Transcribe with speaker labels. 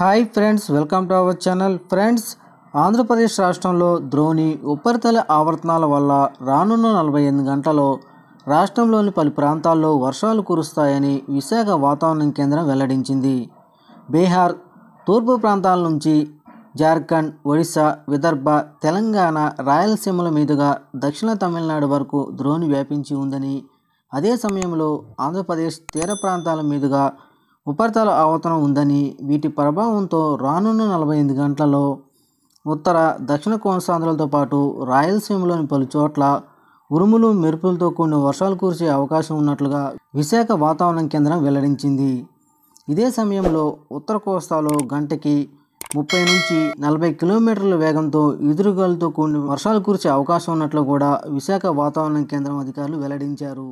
Speaker 1: hi friends welcome to our channel friends Andhra Pradesh రాష్ట్రంలో ద్రోణి ఉపరితల ఆవర్తనాల వల్ల రానున్న నలభై ఎనిమిది గంటలో రాష్ట్రంలోని పలు ప్రాంతాల్లో వర్షాలు కురుస్తాయని విశాఖ వాతావరణం కేంద్రం వెల్లడించింది బీహార్ తూర్పు ప్రాంతాల నుంచి జార్ఖండ్ ఒడిశా విదర్భ తెలంగాణ రాయలసీమల మీదుగా దక్షిణ తమిళనాడు వరకు ద్రోణి వ్యాపించి ఉందని అదే సమయంలో ఆంధ్రప్రదేశ్ తీర ప్రాంతాల మీదుగా ఉపరితల ఆవర్తనం ఉందని వీటి ప్రభావంతో రానున్న నలభై ఎనిమిది గంటలలో ఉత్తర దక్షిణ కోనసాంధ్రలతో పాటు రాయలసీమలోని పలు చోట్ల ఉరుములు మెరుపులతో కూడిన వర్షాలు కురిసే అవకాశం ఉన్నట్లుగా విశాఖ వాతావరణ కేంద్రం వెల్లడించింది ఇదే సమయంలో ఉత్తర కోస్తాలో గంటకి ముప్పై నుంచి నలభై కిలోమీటర్ల వేగంతో ఎదురుగాలతో కూడిన వర్షాలు కురిసే అవకాశం ఉన్నట్లు కూడా విశాఖ వాతావరణ కేంద్రం అధికారులు వెల్లడించారు